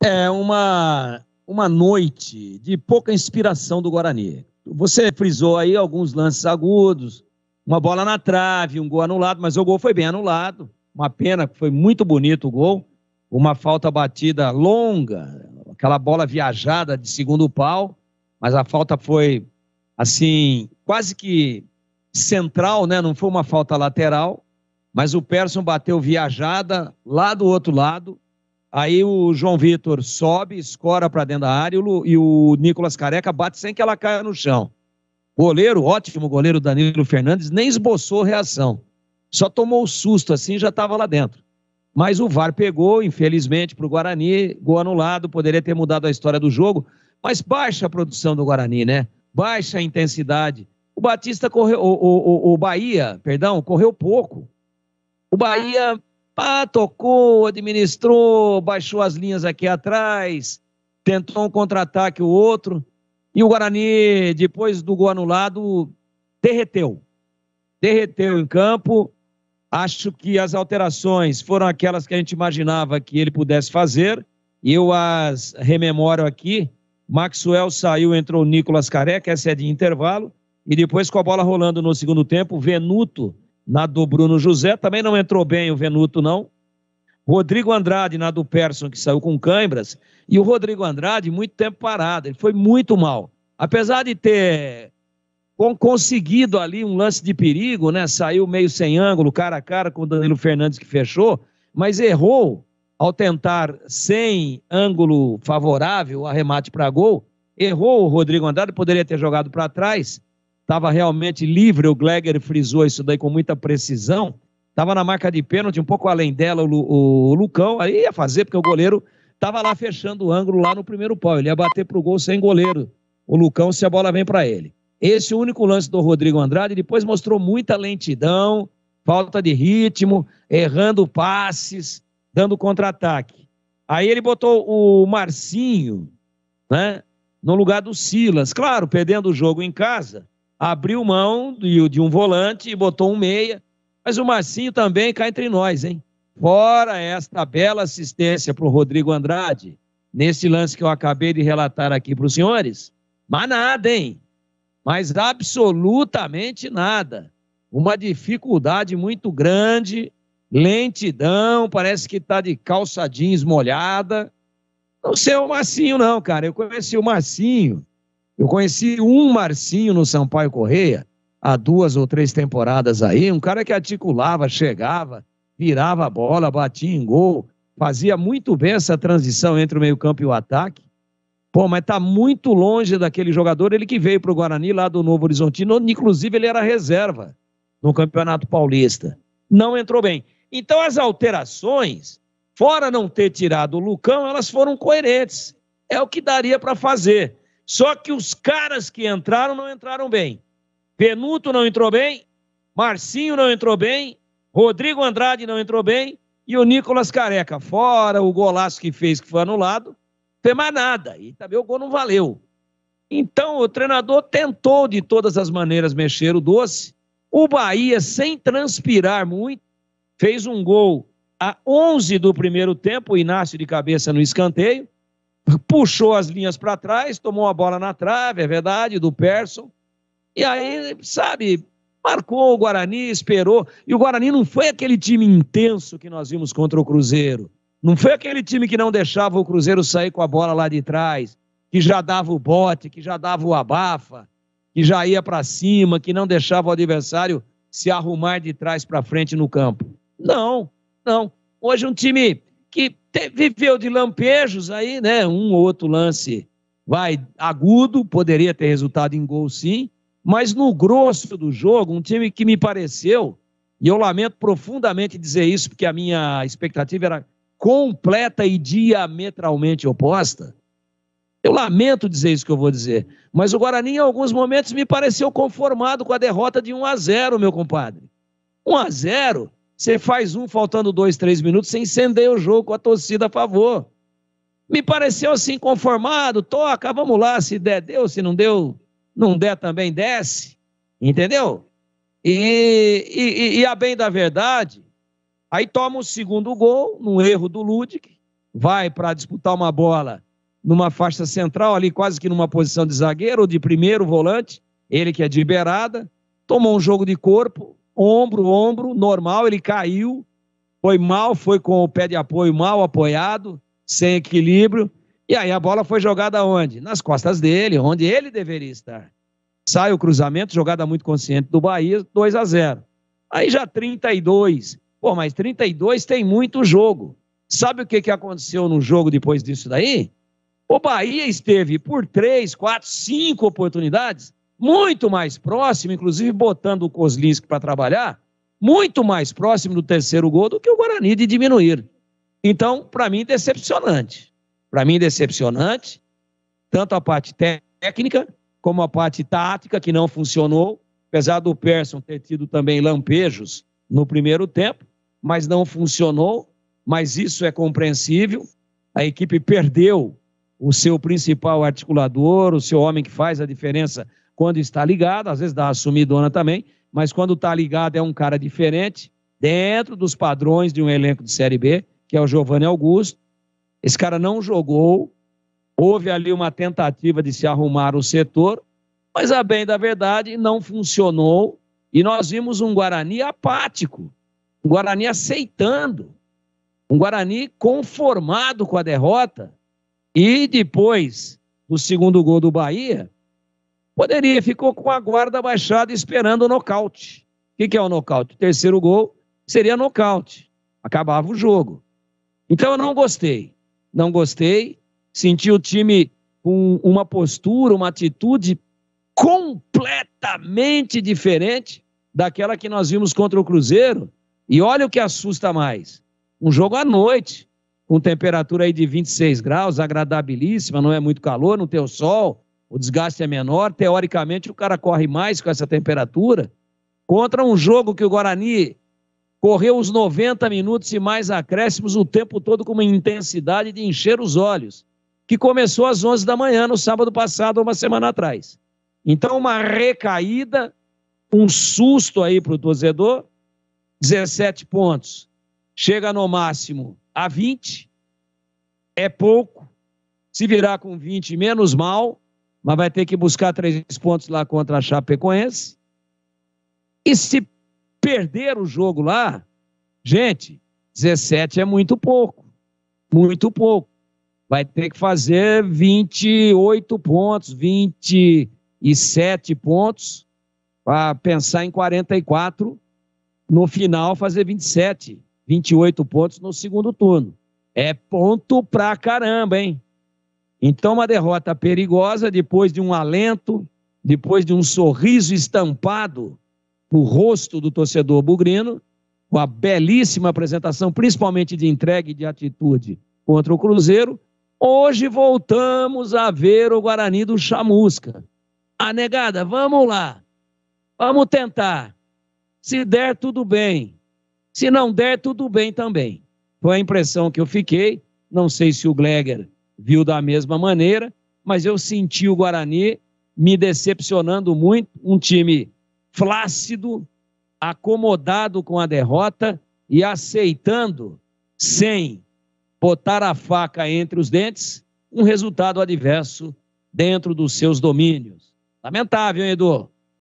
É uma, uma noite de pouca inspiração do Guarani. Você frisou aí alguns lances agudos, uma bola na trave, um gol anulado, mas o gol foi bem anulado. Uma pena, foi muito bonito o gol. Uma falta batida longa, aquela bola viajada de segundo pau, mas a falta foi, assim, quase que central, né? Não foi uma falta lateral, mas o Persson bateu viajada lá do outro lado Aí o João Vitor sobe, escora para dentro da área e o, e o Nicolas Careca bate sem que ela caia no chão. goleiro, ótimo goleiro Danilo Fernandes, nem esboçou reação. Só tomou o susto assim já estava lá dentro. Mas o VAR pegou, infelizmente, para o Guarani, gol anulado, poderia ter mudado a história do jogo, mas baixa a produção do Guarani, né? Baixa a intensidade. O Batista correu, o, o, o Bahia, perdão, correu pouco. O Bahia ah, tocou, administrou, baixou as linhas aqui atrás, tentou um contra-ataque o outro. E o Guarani, depois do gol anulado, derreteu. Derreteu em campo. Acho que as alterações foram aquelas que a gente imaginava que ele pudesse fazer. Eu as rememoro aqui. Maxwell saiu, entrou o Nicolas Careca, essa é de intervalo. E depois, com a bola rolando no segundo tempo, Venuto na do Bruno José, também não entrou bem o Venuto, não. Rodrigo Andrade na do Persson, que saiu com cãibras, e o Rodrigo Andrade muito tempo parado, ele foi muito mal. Apesar de ter conseguido ali um lance de perigo, né? Saiu meio sem ângulo, cara a cara com o Danilo Fernandes que fechou, mas errou ao tentar sem ângulo favorável, arremate para gol. Errou o Rodrigo Andrade, poderia ter jogado para trás estava realmente livre, o Gleger frisou isso daí com muita precisão. Estava na marca de pênalti, um pouco além dela, o, o Lucão. Aí ia fazer, porque o goleiro estava lá fechando o ângulo lá no primeiro pau. Ele ia bater para o gol sem goleiro. O Lucão, se a bola vem para ele. Esse é único lance do Rodrigo Andrade depois mostrou muita lentidão, falta de ritmo, errando passes, dando contra-ataque. Aí ele botou o Marcinho né, no lugar do Silas. Claro, perdendo o jogo em casa, abriu mão de um volante e botou um meia. Mas o Marcinho também cá entre nós, hein? Fora esta bela assistência para o Rodrigo Andrade, nesse lance que eu acabei de relatar aqui para os senhores, mas nada, hein? Mas absolutamente nada. Uma dificuldade muito grande, lentidão, parece que está de calça jeans molhada. Não sei o Marcinho, não, cara. Eu conheci o Marcinho eu conheci um Marcinho no Sampaio Correia, há duas ou três temporadas aí, um cara que articulava, chegava, virava a bola, batia em gol, fazia muito bem essa transição entre o meio-campo e o ataque. Pô, mas tá muito longe daquele jogador, ele que veio para o Guarani lá do Novo Horizontino, inclusive ele era reserva no Campeonato Paulista. Não entrou bem. Então as alterações, fora não ter tirado o Lucão, elas foram coerentes. É o que daria para fazer. Só que os caras que entraram não entraram bem. Penuto não entrou bem, Marcinho não entrou bem, Rodrigo Andrade não entrou bem e o Nicolas Careca. Fora o golaço que fez, que foi anulado, não tem mais nada. E também o gol não valeu. Então o treinador tentou de todas as maneiras mexer o doce. O Bahia, sem transpirar muito, fez um gol a 11 do primeiro tempo, o Inácio de cabeça no escanteio puxou as linhas para trás, tomou a bola na trave, é verdade, do Persson. E aí, sabe, marcou o Guarani, esperou. E o Guarani não foi aquele time intenso que nós vimos contra o Cruzeiro. Não foi aquele time que não deixava o Cruzeiro sair com a bola lá de trás, que já dava o bote, que já dava o abafa, que já ia para cima, que não deixava o adversário se arrumar de trás para frente no campo. Não, não. Hoje um time que te, viveu de lampejos aí, né? Um ou outro lance vai agudo, poderia ter resultado em gol sim, mas no grosso do jogo, um time que me pareceu, e eu lamento profundamente dizer isso, porque a minha expectativa era completa e diametralmente oposta. Eu lamento dizer isso que eu vou dizer, mas o Guarani em alguns momentos me pareceu conformado com a derrota de 1 a 0, meu compadre. 1 a 0 você faz um faltando dois, três minutos, você encender o jogo com a torcida a favor. Me pareceu assim, conformado, toca, vamos lá, se der, deu, se não deu, não der também, desce. Entendeu? E, e, e a bem da verdade, aí toma o segundo gol, num erro do Ludic, vai para disputar uma bola numa faixa central, ali quase que numa posição de zagueiro ou de primeiro volante, ele que é de beirada, tomou um jogo de corpo, ombro, ombro, normal, ele caiu, foi mal, foi com o pé de apoio mal apoiado, sem equilíbrio, e aí a bola foi jogada onde? Nas costas dele, onde ele deveria estar. Sai o cruzamento, jogada muito consciente do Bahia, 2 a 0. Aí já 32. Pô, mas 32 tem muito jogo. Sabe o que, que aconteceu no jogo depois disso daí? O Bahia esteve por três, quatro, cinco oportunidades muito mais próximo, inclusive botando o Kozlinski para trabalhar, muito mais próximo do terceiro gol do que o Guarani de diminuir. Então, para mim, decepcionante. Para mim, decepcionante, tanto a parte técnica como a parte tática, que não funcionou, apesar do Persson ter tido também lampejos no primeiro tempo, mas não funcionou, mas isso é compreensível. A equipe perdeu o seu principal articulador, o seu homem que faz a diferença quando está ligado, às vezes dá uma sumidona também, mas quando está ligado é um cara diferente, dentro dos padrões de um elenco de Série B, que é o Giovanni Augusto. Esse cara não jogou, houve ali uma tentativa de se arrumar o setor, mas a bem da verdade não funcionou e nós vimos um Guarani apático, um Guarani aceitando, um Guarani conformado com a derrota. E depois do segundo gol do Bahia, Poderia, ficou com a guarda baixada esperando o nocaute. O que, que é o nocaute? O terceiro gol seria nocaute. Acabava o jogo. Então eu não gostei. Não gostei. Senti o time com uma postura, uma atitude completamente diferente daquela que nós vimos contra o Cruzeiro. E olha o que assusta mais: um jogo à noite, com temperatura aí de 26 graus, agradabilíssima, não é muito calor, não tem o sol, o desgaste é menor, teoricamente o cara corre mais com essa temperatura, contra um jogo que o Guarani correu os 90 minutos e mais acréscimos o tempo todo com uma intensidade de encher os olhos, que começou às 11 da manhã no sábado passado, uma semana atrás. Então, uma recaída, um susto aí para o torcedor, 17 pontos, chega no máximo a 20, é pouco, se virar com 20, menos mal, mas vai ter que buscar três pontos lá contra a Chapecoense. E se perder o jogo lá, gente, 17 é muito pouco. Muito pouco. Vai ter que fazer 28 pontos, 27 pontos, para pensar em 44. No final, fazer 27, 28 pontos no segundo turno. É ponto pra caramba, hein? Então, uma derrota perigosa, depois de um alento, depois de um sorriso estampado no rosto do torcedor bugrino, com a belíssima apresentação, principalmente de entrega e de atitude contra o Cruzeiro, hoje voltamos a ver o Guarani do Chamusca. A negada, vamos lá, vamos tentar. Se der, tudo bem. Se não der, tudo bem também. Foi a impressão que eu fiquei. Não sei se o Gleger viu da mesma maneira, mas eu senti o Guarani me decepcionando muito, um time flácido, acomodado com a derrota e aceitando, sem botar a faca entre os dentes, um resultado adverso dentro dos seus domínios. Lamentável, hein, Edu?